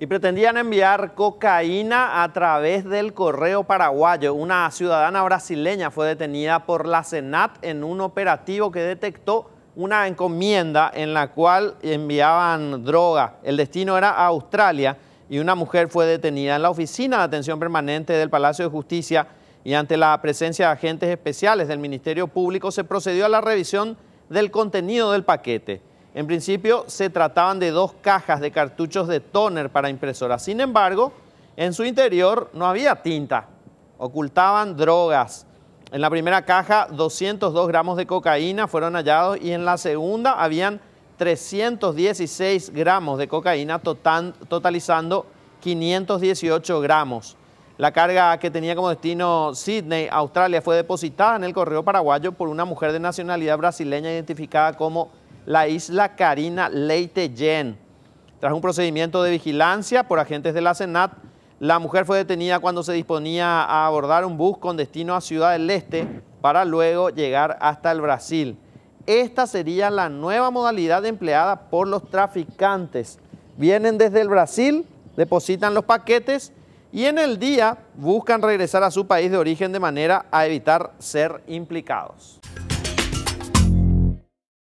y pretendían enviar cocaína a través del correo paraguayo. Una ciudadana brasileña fue detenida por la Senat en un operativo que detectó una encomienda en la cual enviaban droga. El destino era Australia y una mujer fue detenida en la oficina de atención permanente del Palacio de Justicia y ante la presencia de agentes especiales del Ministerio Público se procedió a la revisión del contenido del paquete. En principio se trataban de dos cajas de cartuchos de tóner para impresoras. Sin embargo, en su interior no había tinta, ocultaban drogas. En la primera caja 202 gramos de cocaína fueron hallados y en la segunda habían 316 gramos de cocaína totalizando 518 gramos. La carga que tenía como destino Sydney, Australia, fue depositada en el correo paraguayo por una mujer de nacionalidad brasileña identificada como la isla Karina Yen. Tras un procedimiento de vigilancia por agentes de la Senat, la mujer fue detenida cuando se disponía a abordar un bus con destino a Ciudad del Este para luego llegar hasta el Brasil. Esta sería la nueva modalidad empleada por los traficantes. Vienen desde el Brasil, depositan los paquetes y en el día buscan regresar a su país de origen de manera a evitar ser implicados.